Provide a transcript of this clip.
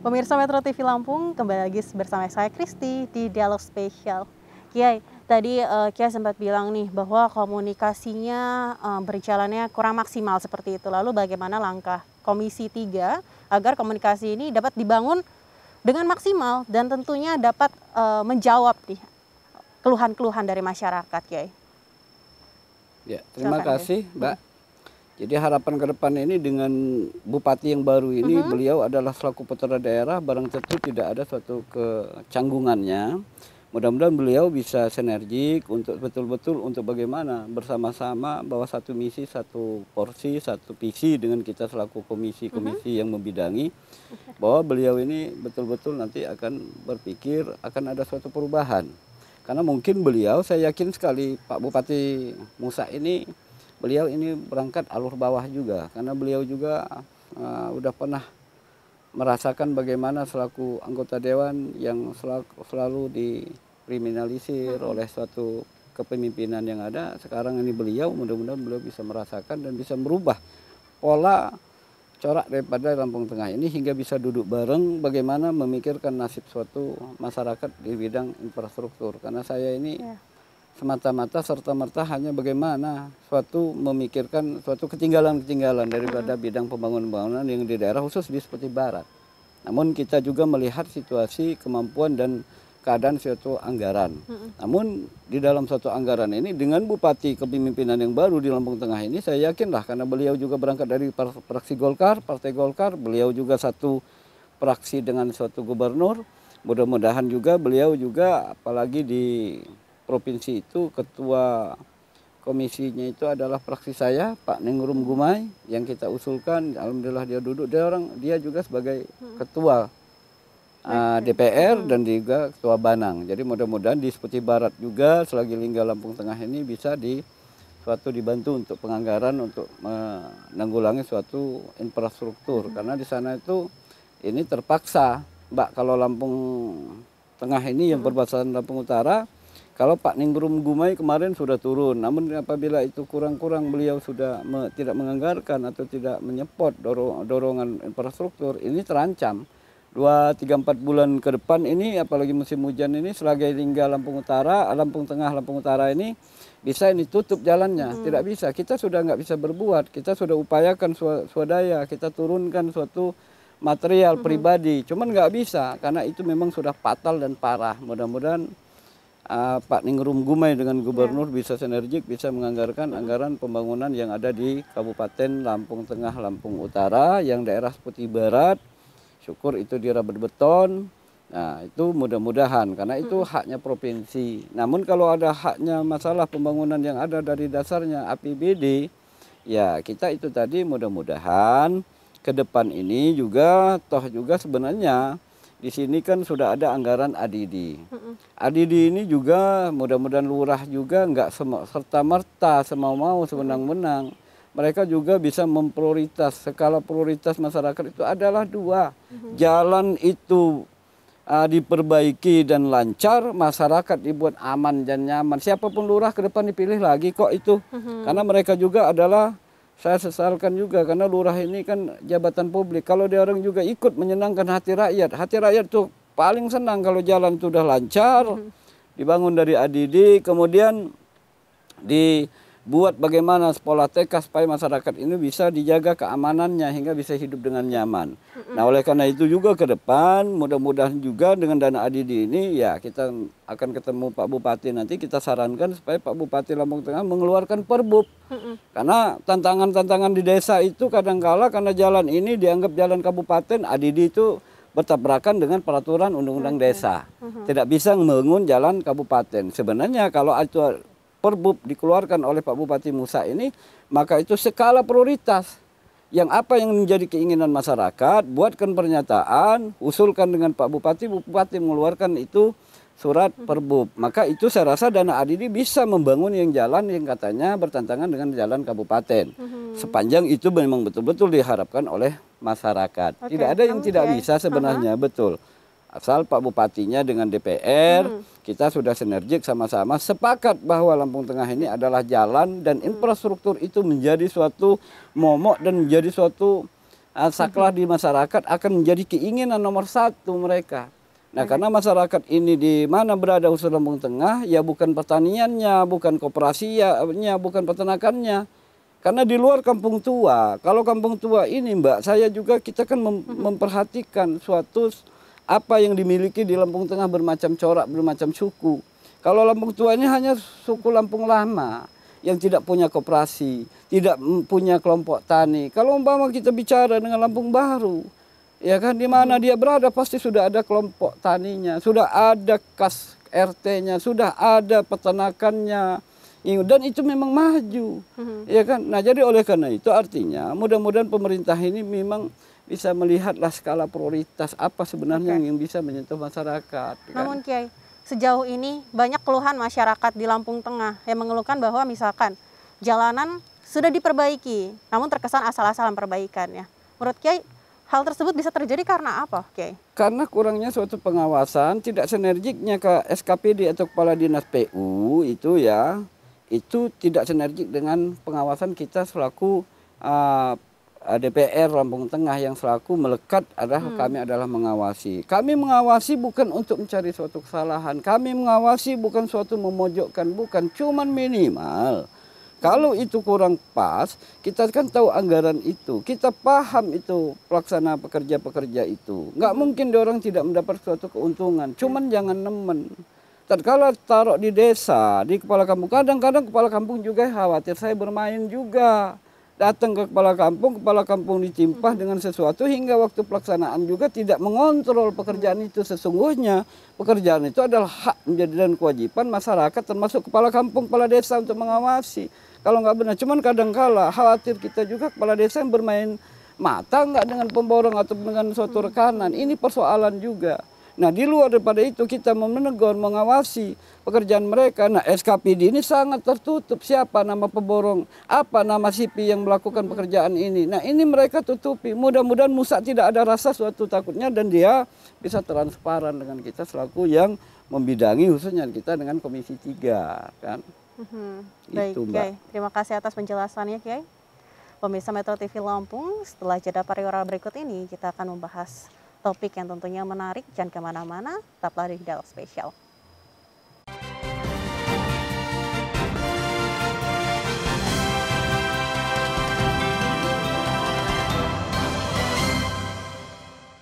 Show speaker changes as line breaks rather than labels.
Pemirsa Metro TV Lampung, kembali lagi bersama saya Kristi di Dialog Spesial. Kiai, tadi uh, Kiai sempat bilang nih bahwa komunikasinya uh, berjalannya kurang maksimal seperti itu. Lalu bagaimana langkah Komisi 3 agar komunikasi ini dapat dibangun dengan maksimal dan tentunya dapat uh, menjawab nih keluhan-keluhan dari masyarakat, Kiai?
Ya, terima Silakan, kasih, Mbak. Jadi harapan ke depan ini dengan bupati yang baru ini, uh mhm. -huh. beliau adalah selaku putra daerah, barang tentu tidak ada suatu kecanggungannya. Mudah-mudahan beliau bisa sinergik untuk betul-betul untuk bagaimana bersama-sama bahwa satu misi, satu porsi, satu visi dengan kita selaku komisi-komisi uh mhm. -huh. yang membidangi bahwa beliau ini betul-betul nanti akan berpikir akan ada suatu perubahan. Karena mungkin beliau, saya yakin sekali Pak Bupati Musa ini beliau ini berangkat alur bawah juga karena beliau juga uh, udah pernah merasakan bagaimana selaku anggota dewan yang selaku, selalu dikriminalisir hmm. oleh suatu kepemimpinan yang ada sekarang ini beliau mudah-mudahan beliau bisa merasakan dan bisa merubah pola corak daripada Lampung Tengah ini hingga bisa duduk bareng bagaimana memikirkan nasib suatu masyarakat di bidang infrastruktur karena saya ini ya semata-mata serta-merta hanya bagaimana suatu memikirkan suatu ketinggalan-ketinggalan daripada hmm. bidang pembangunan-pembangunan yang di daerah khusus di seperti barat. Namun kita juga melihat situasi kemampuan dan keadaan suatu anggaran. Hmm. Namun di dalam suatu anggaran ini dengan bupati kepemimpinan yang baru di Lampung Tengah ini saya yakinlah karena beliau juga berangkat dari praksi Golkar, Partai Golkar, beliau juga satu praksi dengan suatu gubernur. Mudah-mudahan juga beliau juga apalagi di provinsi itu ketua komisinya itu adalah praksi saya Pak Ningrum Gumai yang kita usulkan alhamdulillah dia duduk dia orang dia juga sebagai hmm. ketua uh, ah, DPR hmm. dan juga ketua Banang jadi mudah-mudahan di Seputi Barat juga selagi Lingga Lampung Tengah ini bisa di suatu dibantu untuk penganggaran untuk menanggulangi suatu infrastruktur hmm. karena di sana itu ini terpaksa Mbak kalau Lampung Tengah ini yang berbatasan hmm. Lampung Utara kalau Pak Ningrum Gumai kemarin sudah turun, namun apabila itu kurang-kurang beliau sudah me, tidak menganggarkan atau tidak menyepot dorong, dorongan infrastruktur, ini terancam. Dua, tiga, empat bulan ke depan ini, apalagi musim hujan ini, selagi tinggal Lampung Utara, Lampung Tengah, Lampung Utara ini, bisa ini tutup jalannya. Hmm. Tidak bisa, kita sudah nggak bisa berbuat, kita sudah upayakan swadaya, kita turunkan suatu material hmm. pribadi. Cuman nggak bisa, karena itu memang sudah fatal dan parah. Mudah-mudahan uh, Pak Ningrum Gumai dengan ya. gubernur ya. bisa sinergik bisa menganggarkan anggaran pembangunan yang ada di Kabupaten Lampung Tengah Lampung Utara yang daerah Putih Barat syukur itu di rabat beton Nah, itu mudah-mudahan karena itu haknya provinsi. Namun kalau ada haknya masalah pembangunan yang ada dari dasarnya APBD, ya kita itu tadi mudah-mudahan ke depan ini juga toh juga sebenarnya di sini kan sudah ada anggaran ADD. Adidi ini juga mudah-mudahan lurah juga nggak serta merta semau-mau semenang-menang. Mereka juga bisa memprioritas skala prioritas masyarakat itu adalah dua. Mhm. Jalan itu uh, diperbaiki dan lancar, masyarakat dibuat aman dan nyaman. Siapapun lurah ke depan dipilih lagi kok itu. Mhm. Karena mereka juga adalah saya sesalkan juga karena lurah ini kan jabatan publik. Kalau dia orang juga ikut menyenangkan hati rakyat, hati rakyat tuh paling senang kalau jalan itu sudah lancar, hmm. dibangun dari ADD, kemudian dibuat bagaimana sekolah TK supaya masyarakat ini bisa dijaga keamanannya hingga bisa hidup dengan nyaman. Hmm. Nah, oleh karena itu juga ke depan mudah-mudahan juga dengan dana ADD ini ya kita akan ketemu Pak Bupati nanti kita sarankan supaya Pak Bupati Lampung Tengah mengeluarkan perbup. Hmm. Karena tantangan-tantangan di desa itu kadangkala karena jalan ini dianggap jalan kabupaten, ADD itu bertabrakan dengan peraturan undang-undang okay. desa. Uh -huh. Tidak bisa membangun jalan kabupaten. Sebenarnya kalau itu perbub dikeluarkan oleh Pak Bupati Musa ini, maka itu skala prioritas yang apa yang menjadi keinginan masyarakat, buatkan pernyataan, usulkan dengan Pak Bupati, Bupati mengeluarkan itu surat hmm. perbup Maka itu saya rasa dana adidi bisa membangun yang jalan yang katanya bertentangan dengan jalan kabupaten. Hmm. Sepanjang itu memang betul-betul diharapkan oleh masyarakat. Okay. Tidak ada yang okay. tidak bisa sebenarnya, uh-huh. betul asal Pak Bupatinya dengan DPR hmm. kita sudah sinergik sama-sama sepakat bahwa Lampung Tengah ini adalah jalan dan hmm. infrastruktur itu menjadi suatu momok dan menjadi suatu ah, saklah hmm. di masyarakat akan menjadi keinginan nomor satu mereka. Nah, hmm. karena masyarakat ini di mana berada usul Lampung Tengah, ya bukan pertaniannya, bukan kooperasinya, bukan peternakannya. Karena di luar kampung tua, kalau kampung tua ini, Mbak, saya juga kita kan mem memperhatikan suatu apa yang dimiliki di Lampung Tengah bermacam corak, bermacam suku. Kalau Lampung Tua ini hanya suku Lampung Lama yang tidak punya koperasi, tidak punya kelompok tani. Kalau umpama kita bicara dengan Lampung Baru, ya kan di mana dia berada pasti sudah ada kelompok taninya, sudah ada kas RT-nya, sudah ada peternakannya. Dan itu memang maju, hmm. ya kan. Nah jadi oleh karena itu artinya mudah-mudahan pemerintah ini memang bisa melihatlah skala prioritas apa sebenarnya okay. yang bisa menyentuh masyarakat. Kan? Namun
kan? Kiai, sejauh ini banyak keluhan masyarakat di Lampung Tengah yang mengeluhkan bahwa misalkan jalanan sudah diperbaiki, namun terkesan asal-asalan perbaikannya. Menurut Kiai, hal tersebut bisa terjadi karena apa, Kiai?
Karena kurangnya suatu pengawasan, tidak sinergiknya ke SKPD atau kepala dinas PU itu ya, itu tidak sinergik dengan pengawasan kita selaku uh, Eh, DPR Lampung Tengah yang selaku melekat adalah hmm. kami adalah mengawasi. Kami mengawasi bukan untuk mencari suatu kesalahan. Kami mengawasi bukan suatu memojokkan, bukan. Cuman minimal. Kalau itu kurang pas, kita kan tahu anggaran itu. Kita paham itu pelaksana pekerja-pekerja itu. Nggak hmm. mungkin orang tidak mendapat suatu keuntungan. Cuman jangan nemen. Tatkala taruh di desa, di kepala kampung, kadang-kadang kepala kampung juga khawatir saya bermain juga datang ke kepala kampung, kepala kampung ditimpah dengan sesuatu hingga waktu pelaksanaan juga tidak mengontrol pekerjaan itu sesungguhnya. Pekerjaan itu adalah hak menjadi dan kewajiban masyarakat termasuk kepala kampung, kepala desa untuk mengawasi. Kalau nggak benar, cuman kadangkala khawatir kita juga kepala desa yang bermain mata nggak dengan pemborong atau dengan suatu rekanan. Ini persoalan juga. Nah di luar daripada itu kita menegur, mengawasi pekerjaan mereka. Nah SKPD ini sangat tertutup siapa nama peborong apa nama sipi yang melakukan pekerjaan ini. Nah ini mereka tutupi. Mudah-mudahan Musa tidak ada rasa suatu takutnya dan dia bisa transparan dengan kita selaku yang membidangi khususnya kita dengan Komisi 3 kan.
Hmm, baik, itu, Mbak. Terima kasih atas penjelasannya, Kiai. Pemirsa Metro TV Lampung, setelah jeda pariwara berikut ini, kita akan membahas topik yang tentunya menarik. Jangan kemana-mana, tetaplah di dialog spesial.